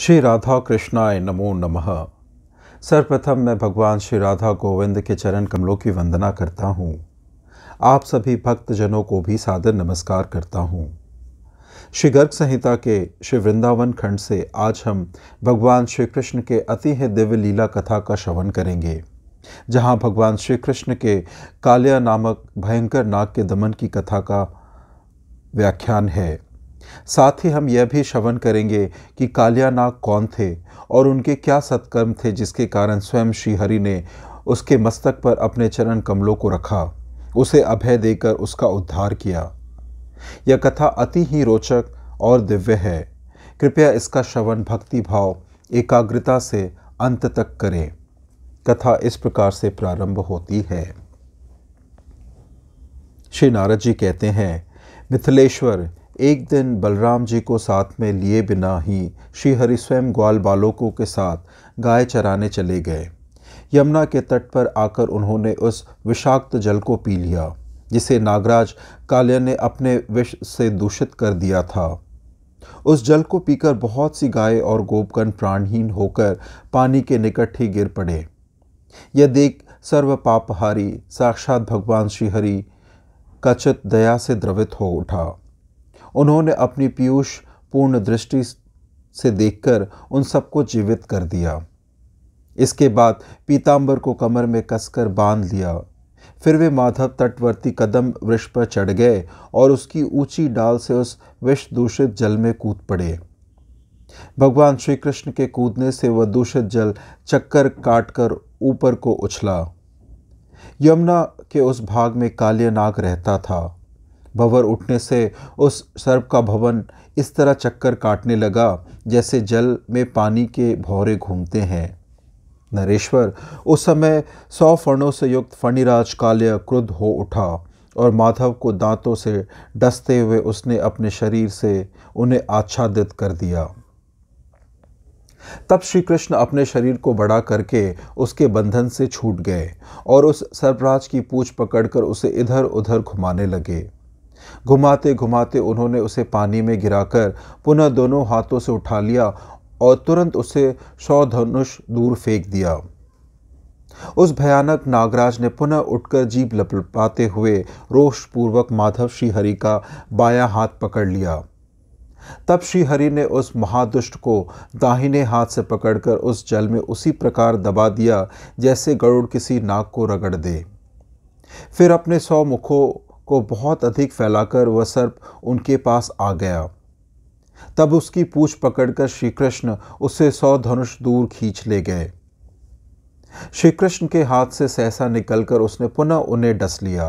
श्री राधा कृष्णाय नमो नमः सर्वप्रथम मैं भगवान श्री राधा गोविंद के चरण कमलों की वंदना करता हूँ आप सभी भक्तजनों को भी सादर नमस्कार करता हूँ श्री गर्ग संहिता के श्री वृंदावन खंड से आज हम भगवान श्री कृष्ण के अति है दिव्य लीला कथा का श्रवण करेंगे जहाँ भगवान श्री कृष्ण के काल्या नामक भयंकर नाग के दमन की कथा का व्याख्यान है साथ ही हम यह भी श्रवण करेंगे कि कालियानाग कौन थे और उनके क्या सत्कर्म थे जिसके कारण स्वयं श्रीहरि ने उसके मस्तक पर अपने चरण कमलों को रखा उसे अभय देकर उसका उद्धार किया यह कथा अति ही रोचक और दिव्य है कृपया इसका श्रवण भक्ति भाव एकाग्रता से अंत तक करें कथा इस प्रकार से प्रारंभ होती है श्री नारद जी कहते हैं मिथिलेश्वर एक दिन बलराम जी को साथ में लिए बिना ही श्री हरि स्वयं ग्वाल बालकों के साथ गाय चराने चले गए यमुना के तट पर आकर उन्होंने उस विषाक्त जल को पी लिया जिसे नागराज कालिया ने अपने विष से दूषित कर दिया था उस जल को पीकर बहुत सी गाय और गोपकन प्राणहीन होकर पानी के निकट ही गिर पड़े यह देख सर्व पापहारी साक्षात भगवान श्रीहरि कचित दया से द्रवित हो उठा उन्होंने अपनी पीयूष पूर्ण दृष्टि से देखकर उन सबको जीवित कर दिया इसके बाद पीताम्बर को कमर में कसकर बांध लिया फिर वे माधव तटवर्ती कदम वृक्ष पर चढ़ गए और उसकी ऊंची डाल से उस विष दूषित जल में कूद पड़े भगवान श्री कृष्ण के कूदने से वह दूषित जल चक्कर काट कर ऊपर को उछला यमुना के उस भाग में कालिया नाग रहता था भंवर उठने से उस सर्प का भवन इस तरह चक्कर काटने लगा जैसे जल में पानी के भौरे घूमते हैं नरेश्वर उस समय सौ फणों से युक्त फणिराज काल्य क्रुद्ध हो उठा और माधव को दांतों से डसते हुए उसने अपने शरीर से उन्हें आच्छादित कर दिया तब श्री कृष्ण अपने शरीर को बड़ा करके उसके बंधन से छूट गए और उस सर्पराज की पूछ पकड़कर उसे इधर उधर घुमाने लगे घुमाते घुमाते उन्होंने उसे पानी में गिराकर पुनः दोनों हाथों से उठा लिया और तुरंत उसे शौधनुष दूर फेंक दिया उस भयानक नागराज ने पुनः उठकर जीप लपलपाते हुए रोषपूर्वक माधव श्रीहरि का बाया हाथ पकड़ लिया तब श्रीहरि ने उस महादुष्ट को दाहिने हाथ से पकड़कर उस जल में उसी प्रकार दबा दिया जैसे गरुड़ किसी नाक को रगड़ दे फिर अपने सौ मुखों को बहुत अधिक फैलाकर वह सर्प उनके पास आ गया तब उसकी पूछ पकड़कर श्री कृष्ण उसे सौ धनुष दूर खींच ले गए श्री कृष्ण के हाथ से सहसा निकलकर उसने पुनः उन्हें डस लिया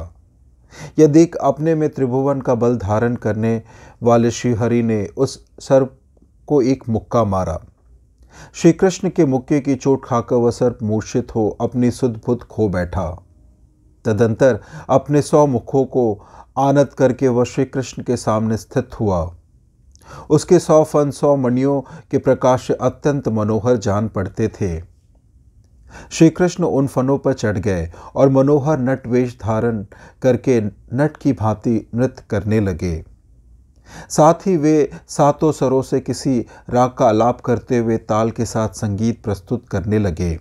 यह देख अपने में त्रिभुवन का बल धारण करने वाले श्रीहरि ने उस सर्प को एक मुक्का मारा श्री कृष्ण के मुक्के की चोट खाकर वह सर्प मूर्छित हो अपनी सुध खो बैठा तदंतर अपने सौ मुखों को आनत करके वह श्री कृष्ण के सामने स्थित हुआ उसके सौ फन सौ मणियों के प्रकाश अत्यंत मनोहर जान पड़ते थे श्री कृष्ण उन फनों पर चढ़ गए और मनोहर नट वेश धारण करके नट की भांति नृत्य करने लगे साथ ही वे सातों सरों से किसी राग का आलाप करते हुए ताल के साथ संगीत प्रस्तुत करने लगे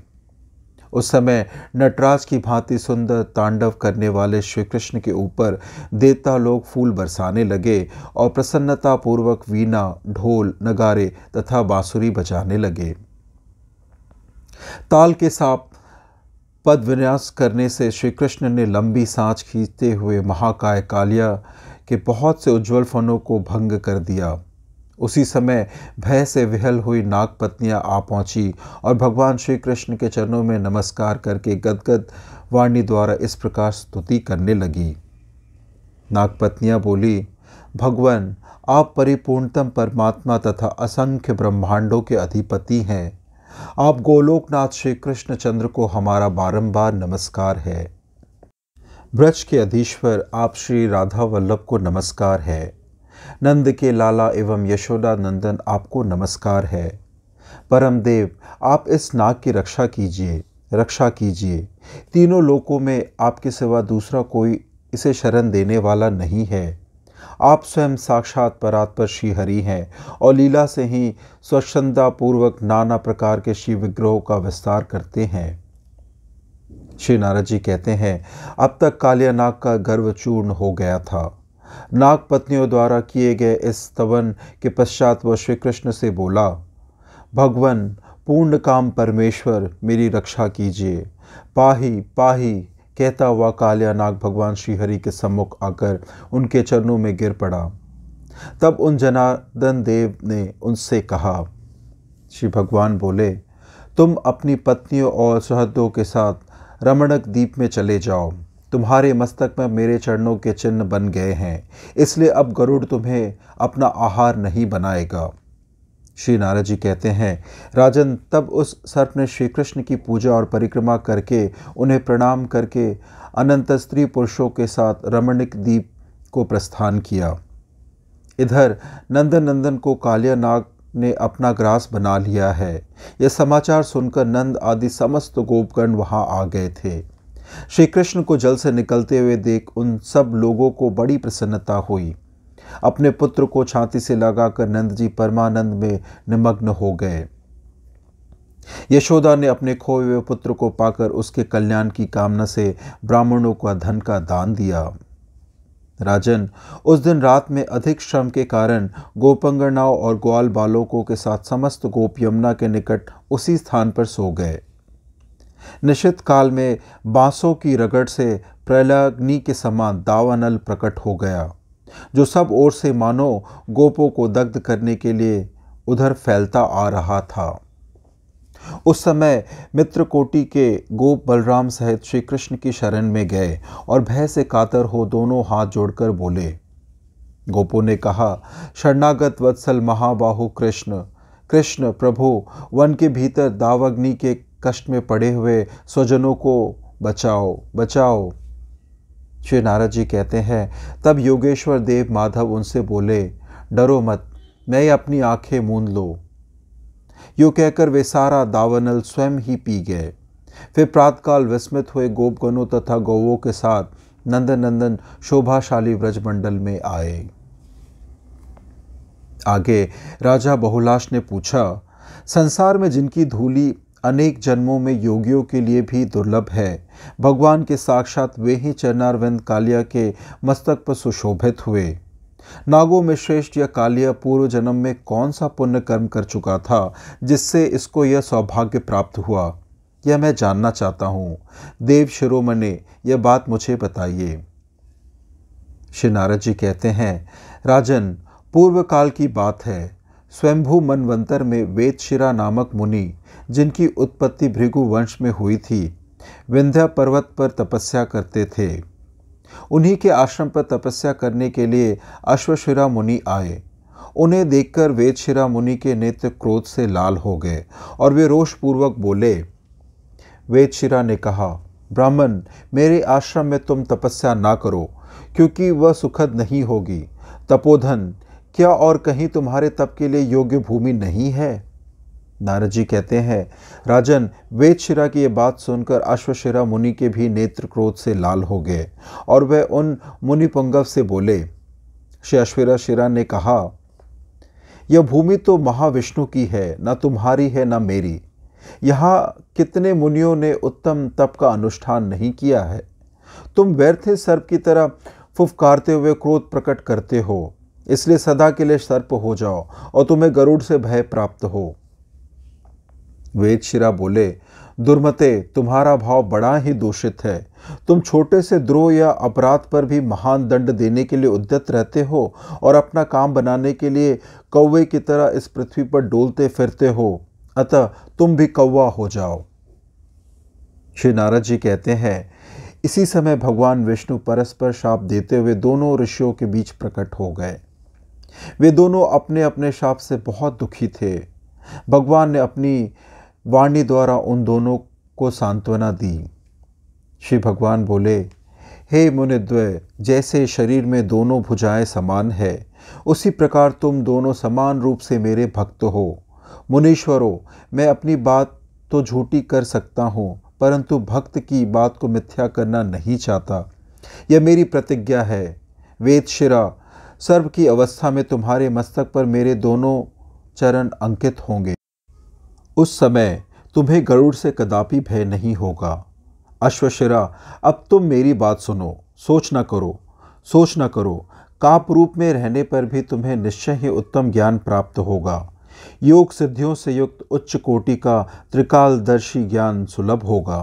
उस समय नटराज की भांति सुंदर तांडव करने वाले श्री कृष्ण के ऊपर देवता लोग फूल बरसाने लगे और प्रसन्नतापूर्वक वीणा ढोल नगारे तथा बाँसुरी बजाने लगे ताल के साथ पद विन्यास करने से श्री कृष्ण ने लंबी सांस खींचते हुए महाकाय कालिया के बहुत से उज्जवल फनों को भंग कर दिया उसी समय भय से विहल हुई नागपत्नियाँ आ पहुँची और भगवान श्री कृष्ण के चरणों में नमस्कार करके गदगद वाणी द्वारा इस प्रकार स्तुति करने लगी नागपत्नियाँ बोली भगवान आप परिपूर्णतम परमात्मा तथा असंख्य ब्रह्मांडों के अधिपति हैं आप गोलोकनाथ श्री कृष्ण चंद्र को हमारा बारंबार नमस्कार है ब्रज के अधीश्वर आप श्री राधा वल्लभ को नमस्कार है नंद के लाला एवं यशोदा नंदन आपको नमस्कार है परमदेव आप इस नाग की रक्षा कीजिए रक्षा कीजिए तीनों लोकों में आपके सिवा दूसरा कोई इसे शरण देने वाला नहीं है आप स्वयं साक्षात परात्पर श्री हरि हैं और लीला से ही पूर्वक नाना प्रकार के शिव विग्रहों का विस्तार करते हैं श्री नारद जी कहते हैं अब तक कालियानाग का गर्व चूर्ण हो गया था नागपत्नियों द्वारा किए गए इस स्तवन के पश्चात वह श्री कृष्ण से बोला भगवान पूर्ण काम परमेश्वर मेरी रक्षा कीजिए पाही पाही कहता हुआ काल्या नाग भगवान श्रीहरि के सम्मुख आकर उनके चरणों में गिर पड़ा तब उन जनार्दन देव ने उनसे कहा श्री भगवान बोले तुम अपनी पत्नियों और सहदों के साथ रमणक द्वीप में चले जाओ तुम्हारे मस्तक में मेरे चरणों के चिन्ह बन गए हैं इसलिए अब गरुड़ तुम्हें अपना आहार नहीं बनाएगा श्री नारद जी कहते हैं राजन तब उस सर्प ने श्री कृष्ण की पूजा और परिक्रमा करके उन्हें प्रणाम करके अनंत स्त्री पुरुषों के साथ रमणिक द्वीप को प्रस्थान किया इधर नंदन नंदन को कालिया नाग ने अपना ग्रास बना लिया है यह समाचार सुनकर नंद आदि समस्त गोपगण वहाँ आ गए थे श्री कृष्ण को जल से निकलते हुए देख उन सब लोगों को बड़ी प्रसन्नता हुई अपने पुत्र को छाती से लगाकर नंद जी परमानंद में निमग्न हो गए यशोदा ने अपने खोए हुए पुत्र को पाकर उसके कल्याण की कामना से ब्राह्मणों का धन का दान दिया राजन उस दिन रात में अधिक श्रम के कारण गोपंगनाओं और ग्वाल बालकों के साथ समस्त गोप यमुना के निकट उसी स्थान पर सो गए निश्चित काल में बांसों की रगड़ से प्रलग्नि के समान दावानल प्रकट हो गया जो सब ओर से मानो गोपों को दग्ध करने के लिए उधर फैलता आ रहा था उस समय मित्रकोटि के गोप बलराम सहित श्री कृष्ण की शरण में गए और भय से कातर हो दोनों हाथ जोड़कर बोले गोपो ने कहा शरणागत वत्सल महाबाहु कृष्ण कृष्ण प्रभु वन के भीतर दावाग्नि के कष्ट में पड़े हुए स्वजनों को बचाओ बचाओ श्री नारद जी कहते हैं तब योगेश्वर देव माधव उनसे बोले डरो मत मैं अपनी आंखें मूंद लो यो कहकर वे सारा दावनल स्वयं ही पी गए फिर प्रातकाल विस्मित हुए गोपगणों तथा गौवों के साथ नंदन नंदन शोभाशाली व्रजमंडल में आए आगे राजा बहुलाश ने पूछा संसार में जिनकी धूली अनेक जन्मों में योगियों के लिए भी दुर्लभ है भगवान के साक्षात वे ही चरणारविंद कालिया के मस्तक पर सुशोभित हुए नागों में श्रेष्ठ यह कालिया पूर्व जन्म में कौन सा पुण्य कर्म कर चुका था जिससे इसको यह सौभाग्य प्राप्त हुआ यह मैं जानना चाहता हूँ देव शिरोमणि ने यह बात मुझे बताइए श्री नारद जी कहते हैं राजन पूर्व काल की बात है स्वयंभू मनवंतर में वेदशिरा नामक मुनि जिनकी उत्पत्ति भृगु वंश में हुई थी विंध्या पर्वत पर तपस्या करते थे उन्हीं के आश्रम पर तपस्या करने के लिए अश्वशिरा मुनि आए उन्हें देखकर वेदशिरा मुनि के नेत्र क्रोध से लाल हो गए और वे रोषपूर्वक बोले वेदशिरा ने कहा ब्राह्मण मेरे आश्रम में तुम तपस्या ना करो क्योंकि वह सुखद नहीं होगी तपोधन क्या और कहीं तुम्हारे तप के लिए योग्य भूमि नहीं है नारद जी कहते हैं राजन वेदशिरा की यह बात सुनकर अश्वशिरा मुनि के भी नेत्र क्रोध से लाल हो गए और वह उन मुनि पंगव से बोले श्री अश्विरा शिरा ने कहा यह भूमि तो महाविष्णु की है ना तुम्हारी है ना मेरी यहां कितने मुनियों ने उत्तम तप का अनुष्ठान नहीं किया है तुम व्यर्थ सर्प की तरह फुफकारते हुए क्रोध प्रकट करते हो इसलिए सदा के लिए सर्प हो जाओ और तुम्हें गरुड़ से भय प्राप्त हो वेदशिरा बोले दुर्मते तुम्हारा भाव बड़ा ही दूषित है तुम छोटे से द्रोह या अपराध पर भी महान दंड देने के लिए उद्यत रहते हो और अपना काम बनाने के लिए कौवे की तरह इस पृथ्वी पर डोलते फिरते हो अतः तुम भी कौवा हो जाओ श्री नारद जी कहते हैं इसी समय भगवान विष्णु परस्पर शाप देते हुए दोनों ऋषियों के बीच प्रकट हो गए वे दोनों अपने अपने शाप से बहुत दुखी थे भगवान ने अपनी वाणी द्वारा उन दोनों को सांत्वना दी श्री भगवान बोले हे मुनिद्वय जैसे शरीर में दोनों भुजाएं समान है उसी प्रकार तुम दोनों समान रूप से मेरे भक्त हो मुनीश्वरों मैं अपनी बात तो झूठी कर सकता हूँ परंतु भक्त की बात को मिथ्या करना नहीं चाहता यह मेरी प्रतिज्ञा है वेदशिरा सर्व की अवस्था में तुम्हारे मस्तक पर मेरे दोनों चरण अंकित होंगे उस समय तुम्हें गरुड़ से कदापि भय नहीं होगा अश्वशिरा अब तुम मेरी बात सुनो सोच न करो सोच न करो काप रूप में रहने पर भी तुम्हें निश्चय ही उत्तम ज्ञान प्राप्त होगा योग सिद्धियों से युक्त उच्च कोटि का त्रिकालदर्शी ज्ञान सुलभ होगा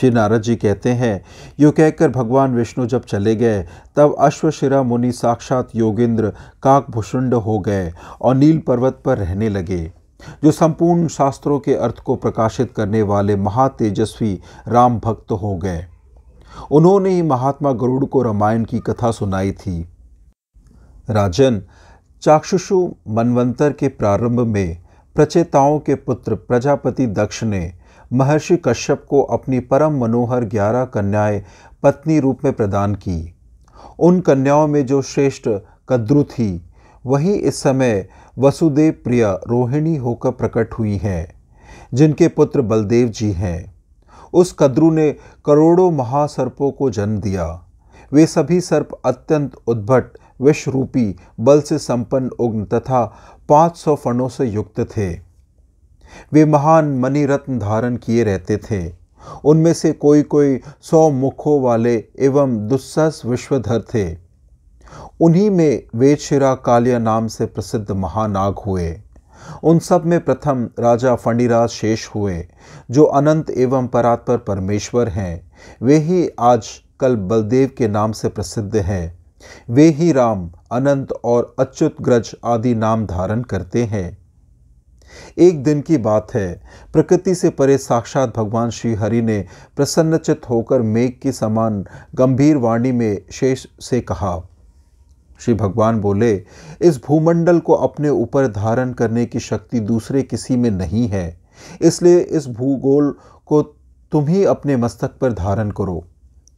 श्री नारद जी कहते हैं यो कहकर भगवान विष्णु जब चले गए तब अश्वशिरा मुनि साक्षात योगेंद्र काकभुषुंड हो गए और नील पर्वत पर रहने लगे जो संपूर्ण शास्त्रों के अर्थ को प्रकाशित करने वाले महातेजस्वी राम भक्त हो गए उन्होंने ही महात्मा गरुड़ को रामायण की कथा सुनाई थी राजन चाक्षुषु मनवंतर के प्रारंभ में प्रचेताओं के पुत्र प्रजापति दक्ष ने महर्षि कश्यप को अपनी परम मनोहर ग्यारह कन्याएं पत्नी रूप में प्रदान की उन कन्याओं में जो श्रेष्ठ कद्रु थी वही इस समय वसुदेव प्रिय रोहिणी होकर प्रकट हुई हैं जिनके पुत्र बलदेव जी हैं उस कद्रु ने करोड़ों महासर्पों को जन्म दिया वे सभी सर्प अत्यंत उद्भट विश्वरूपी बल से संपन्न उग्न तथा 500 फणों से युक्त थे वे महान मणिरत्न धारण किए रहते थे उनमें से कोई कोई सौ मुखों वाले एवं दुस्सस विश्वधर थे उन्हीं में वेदशिरा कालिया नाम से प्रसिद्ध महानाग हुए उन सब में प्रथम राजा फणिराज शेष हुए जो अनंत एवं परात्पर परमेश्वर हैं वे ही आज कल बलदेव के नाम से प्रसिद्ध हैं वे ही राम अनंत और अच्युत ग्रज आदि नाम धारण करते हैं एक दिन की बात है प्रकृति से परे साक्षात भगवान श्री हरि ने प्रसन्नचित होकर मेघ के समान गंभीर वाणी में शेष से कहा श्री भगवान बोले इस भूमंडल को अपने ऊपर धारण करने की शक्ति दूसरे किसी में नहीं है इसलिए इस भूगोल को तुम ही अपने मस्तक पर धारण करो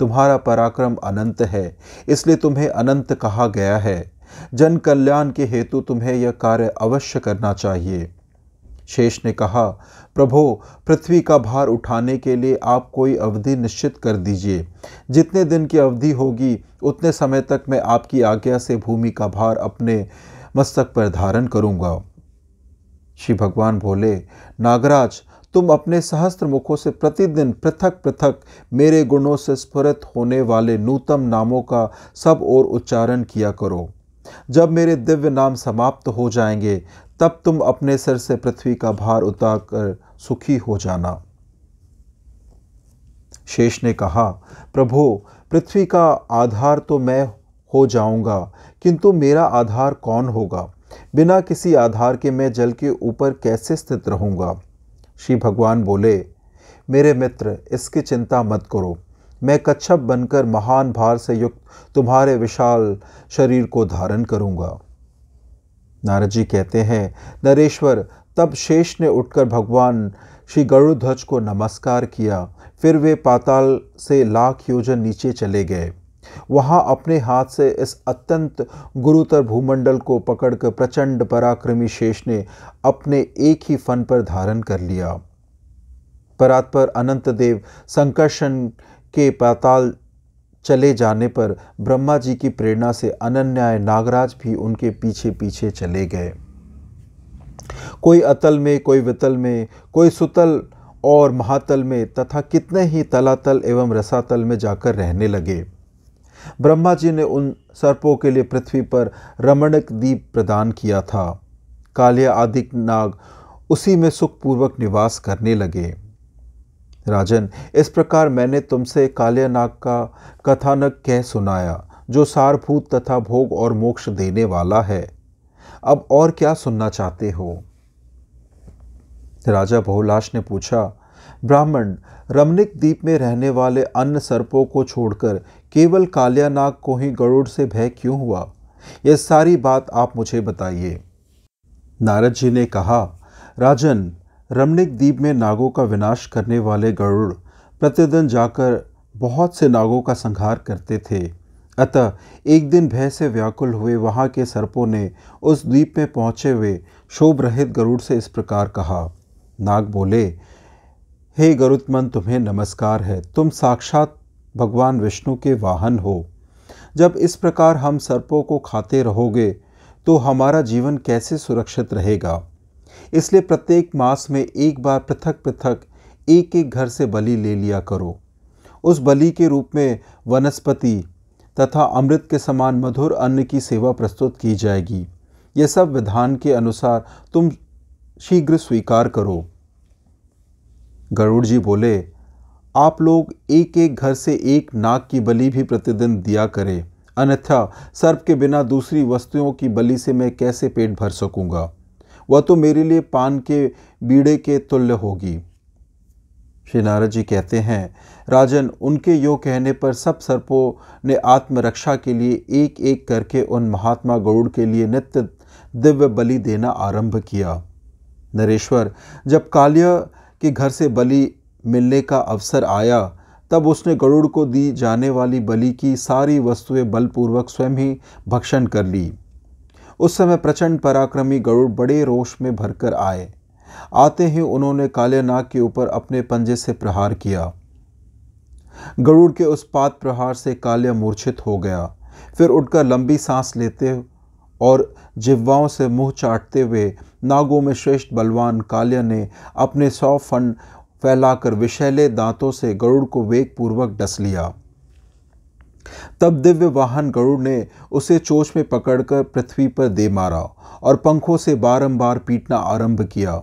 तुम्हारा पराक्रम अनंत है इसलिए तुम्हें अनंत कहा गया है जन कल्याण के हेतु तुम्हें यह कार्य अवश्य करना चाहिए शेष ने कहा प्रभो पृथ्वी का भार उठाने के लिए आप कोई अवधि निश्चित कर दीजिए जितने दिन की अवधि होगी उतने समय तक मैं आपकी आज्ञा से भूमि का भार अपने मस्तक पर धारण करूँगा श्री भगवान बोले नागराज तुम अपने सहस्त्र मुखों से प्रतिदिन पृथक पृथक मेरे गुणों से स्फुरित होने वाले नूतम नामों का सब और उच्चारण किया करो जब मेरे दिव्य नाम समाप्त हो जाएंगे तब तुम अपने सर से पृथ्वी का भार उतार कर सुखी हो जाना शेष ने कहा प्रभो पृथ्वी का आधार तो मैं हो जाऊंगा किंतु मेरा आधार कौन होगा बिना किसी आधार के मैं जल के ऊपर कैसे स्थित रहूंगा श्री भगवान बोले मेरे मित्र इसकी चिंता मत करो मैं कच्छप बनकर महान भार से युक्त तुम्हारे विशाल शरीर को धारण करूंगा नारद जी कहते हैं नरेश्वर तब शेष ने उठकर भगवान श्री गरुध्वज को नमस्कार किया फिर वे पाताल से लाख योजन नीचे चले गए वहाँ अपने हाथ से इस अत्यंत गुरुतर भूमंडल को पकड़कर प्रचंड पराक्रमी शेष ने अपने एक ही फन पर धारण कर लिया परात पर अनंत देव संकर्षण के पाताल चले जाने पर ब्रह्मा जी की प्रेरणा से अनन्याय नागराज भी उनके पीछे पीछे चले गए कोई अतल में कोई वितल में कोई सुतल और महातल में तथा कितने ही तलातल एवं रसातल में जाकर रहने लगे ब्रह्मा जी ने उन सर्पों के लिए पृथ्वी पर रमणक दीप प्रदान किया था कालिया आदिक नाग उसी में सुखपूर्वक निवास करने लगे राजन इस प्रकार मैंने तुमसे काल्यनाग का कथानक कह सुनाया जो सारभूत तथा भोग और मोक्ष देने वाला है अब और क्या सुनना चाहते हो राजा बहुलाश ने पूछा ब्राह्मण रमनिक द्वीप में रहने वाले अन्य सर्पों को छोड़कर केवल काल्यानाग को ही गरुड़ से भय क्यों हुआ यह सारी बात आप मुझे बताइए नारद जी ने कहा राजन रमणिक द्वीप में नागों का विनाश करने वाले गरुड़ प्रतिदिन जाकर बहुत से नागों का संहार करते थे अतः एक दिन भय से व्याकुल हुए वहाँ के सर्पों ने उस द्वीप में पहुँचे हुए शोभ रहित गरुड़ से इस प्रकार कहा नाग बोले हे गरुत्मन तुम्हें नमस्कार है तुम साक्षात भगवान विष्णु के वाहन हो जब इस प्रकार हम सर्पों को खाते रहोगे तो हमारा जीवन कैसे सुरक्षित रहेगा इसलिए प्रत्येक मास में एक बार पृथक पृथक एक एक घर से बलि ले लिया करो उस बलि के रूप में वनस्पति तथा अमृत के समान मधुर अन्न की सेवा प्रस्तुत की जाएगी यह सब विधान के अनुसार तुम शीघ्र स्वीकार करो गरुड़ जी बोले आप लोग एक एक घर से एक नाग की बलि भी प्रतिदिन दिया करें अन्यथा सर्प के बिना दूसरी वस्तुओं की बलि से मैं कैसे पेट भर सकूंगा वह तो मेरे लिए पान के बीड़े के तुल्य होगी श्री नारद जी कहते हैं राजन उनके यो कहने पर सब सर्पों ने आत्मरक्षा के लिए एक एक करके उन महात्मा गरुड़ के लिए नित्य दिव्य बलि देना आरंभ किया नरेश्वर जब कालिया के घर से बलि मिलने का अवसर आया तब उसने गरुड़ को दी जाने वाली बलि की सारी वस्तुएं बलपूर्वक स्वयं ही भक्षण कर ली उस समय प्रचंड पराक्रमी गरुड़ बड़े रोष में भरकर आए आते ही उन्होंने काले नाग के ऊपर अपने पंजे से प्रहार किया गरुड़ के उस पात प्रहार से काल्या मूर्छित हो गया फिर उठकर लंबी सांस लेते और जिब्वाओं से मुंह चाटते हुए नागों में श्रेष्ठ बलवान काल्या ने अपने सौ फन फैलाकर विषैले दांतों से गरुड़ को वेगपूर्वक डस लिया तब दिव्य वाहन गरुड़ ने उसे चोच में पकड़कर पृथ्वी पर दे मारा और पंखों से बारंबार पीटना आरंभ किया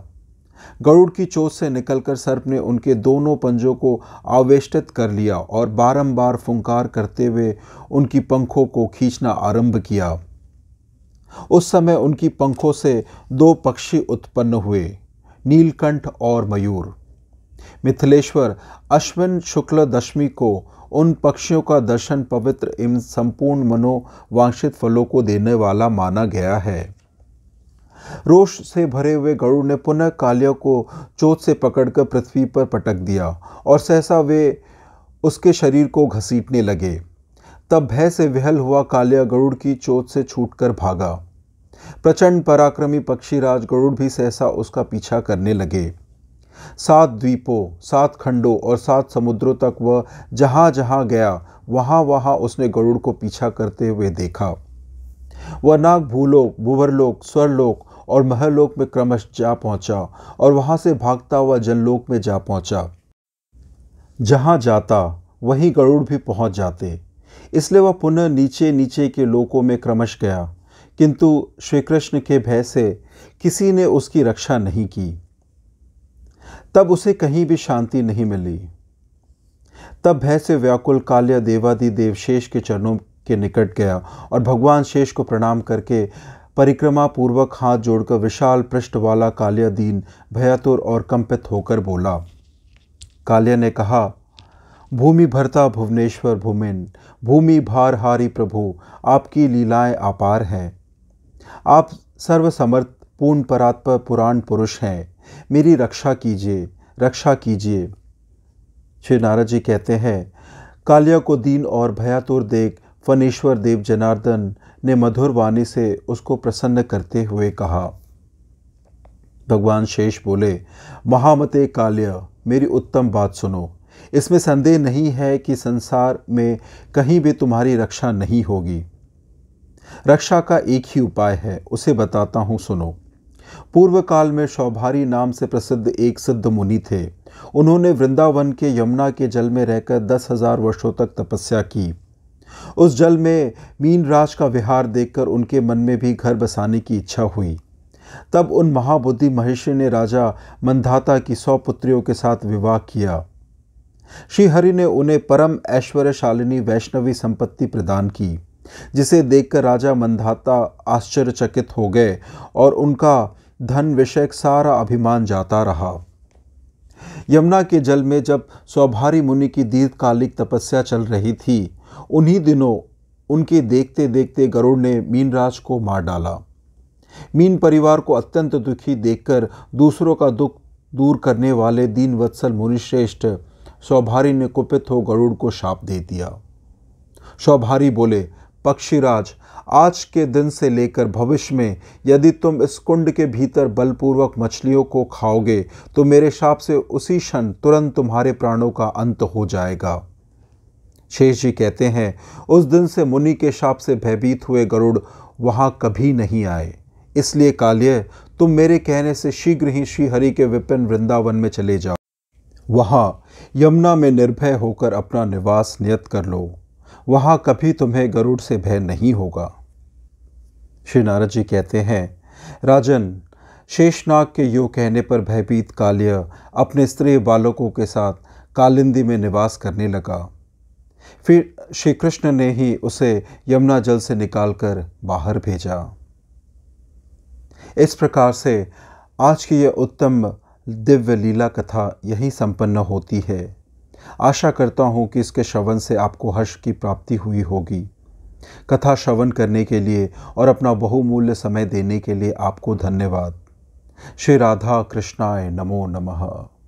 गरुड़ की चोच से निकलकर सर्प ने उनके दोनों पंजों को आवेष्टित कर लिया और बारंबार फुंकार करते हुए उनकी पंखों को खींचना आरंभ किया उस समय उनकी पंखों से दो पक्षी उत्पन्न हुए नीलकंठ और मयूर मिथिलेश्वर अश्विन शुक्ल दशमी को उन पक्षियों का दर्शन पवित्र एवं संपूर्ण मनोवांछित फलों को देने वाला माना गया है रोष से भरे हुए गरुड़ ने पुनः कालिया को चोट से पकड़कर पृथ्वी पर पटक दिया और सहसा वे उसके शरीर को घसीटने लगे तब भय से विहल हुआ कालिया गरुड़ की चोट से छूटकर भागा प्रचंड पराक्रमी पक्षीराज गरुड़ भी सहसा उसका पीछा करने लगे सात द्वीपों सात खंडों और सात समुद्रों तक वह जहाँ जहाँ गया वहाँ वहाँ उसने गरुड़ को पीछा करते हुए देखा वह नाग भूलोक भूवरलोक स्वरलोक और महलोक में क्रमश जा पहुंचा और वहां से भागता हुआ जनलोक में जा पहुंचा जहां जाता वहीं गरुड़ भी पहुंच जाते इसलिए वह पुनः नीचे नीचे के लोकों में क्रमश गया किंतु श्री कृष्ण के भय से किसी ने उसकी रक्षा नहीं की तब उसे कहीं भी शांति नहीं मिली तब भय से व्याकुल काल्या देवादि देवशेष के चरणों के निकट गया और भगवान शेष को प्रणाम करके परिक्रमा पूर्वक हाथ जोड़कर विशाल पृष्ठ वाला काल्या दीन भयातुर और कंपित होकर बोला काल्या ने कहा भूमि भरता भुवनेश्वर भूमिन भूमि भार हारी प्रभु आपकी लीलाएं अपार हैं आप सर्वसमर्थ पूर्ण परात्म पुराण पुरुष हैं मेरी रक्षा कीजिए रक्षा कीजिए श्री नारद जी कहते हैं कालिया को दीन और भयातुर देख फनेश्वर देव जनार्दन ने मधुर वाणी से उसको प्रसन्न करते हुए कहा भगवान शेष बोले महामते काल्य मेरी उत्तम बात सुनो इसमें संदेह नहीं है कि संसार में कहीं भी तुम्हारी रक्षा नहीं होगी रक्षा का एक ही उपाय है उसे बताता हूं सुनो पूर्व काल में शौभारी नाम से प्रसिद्ध एक सिद्ध मुनि थे उन्होंने वृंदावन के यमुना के जल में रहकर दस हजार वर्षों तक तपस्या की उस जल में मीनराज का विहार देखकर उनके मन में भी घर बसाने की इच्छा हुई तब उन महाबुद्धि महेश ने राजा मंधाता की सौ पुत्रियों के साथ विवाह किया श्रीहरि ने उन्हें परम ऐश्वर्यशालिनी वैष्णवी संपत्ति प्रदान की जिसे देखकर राजा मंधाता आश्चर्यचकित हो गए और उनका धन विषयक सारा अभिमान जाता रहा यमुना के जल में जब स्वभारी मुनि की दीर्घकालिक तपस्या चल रही थी उन्हीं दिनों उनके देखते देखते गरुड़ ने मीनराज को मार डाला मीन परिवार को अत्यंत दुखी देखकर दूसरों का दुख दूर करने वाले दीन वत्सल मुनिश्रेष्ठ सौभारी ने कुपित हो गरुड़ को शाप दे दिया सौभारी बोले पक्षीराज आज के दिन से लेकर भविष्य में यदि तुम इस कुंड के भीतर बलपूर्वक मछलियों को खाओगे तो मेरे शाप से उसी क्षण तुरंत तुम्हारे प्राणों का अंत हो जाएगा शेष जी कहते हैं उस दिन से मुनि के शाप से भयभीत हुए गरुड़ वहाँ कभी नहीं आए इसलिए काल्य तुम मेरे कहने से शीघ्र ही श्रीहरि के विपिन वृंदावन में चले जाओ वहाँ यमुना में निर्भय होकर अपना निवास नियत कर लो वहाँ कभी तुम्हें गरुड़ से भय नहीं होगा श्री नारद जी कहते हैं राजन शेषनाग के यो कहने पर भयभीत काल्य अपने स्त्री बालकों के साथ कालिंदी में निवास करने लगा फिर श्री कृष्ण ने ही उसे यमुना जल से निकालकर बाहर भेजा इस प्रकार से आज की यह उत्तम दिव्य लीला कथा यही संपन्न होती है आशा करता हूँ कि इसके श्रवण से आपको हर्ष की प्राप्ति हुई होगी कथा श्रवण करने के लिए और अपना बहुमूल्य समय देने के लिए आपको धन्यवाद श्री राधा कृष्णाय नमो नमः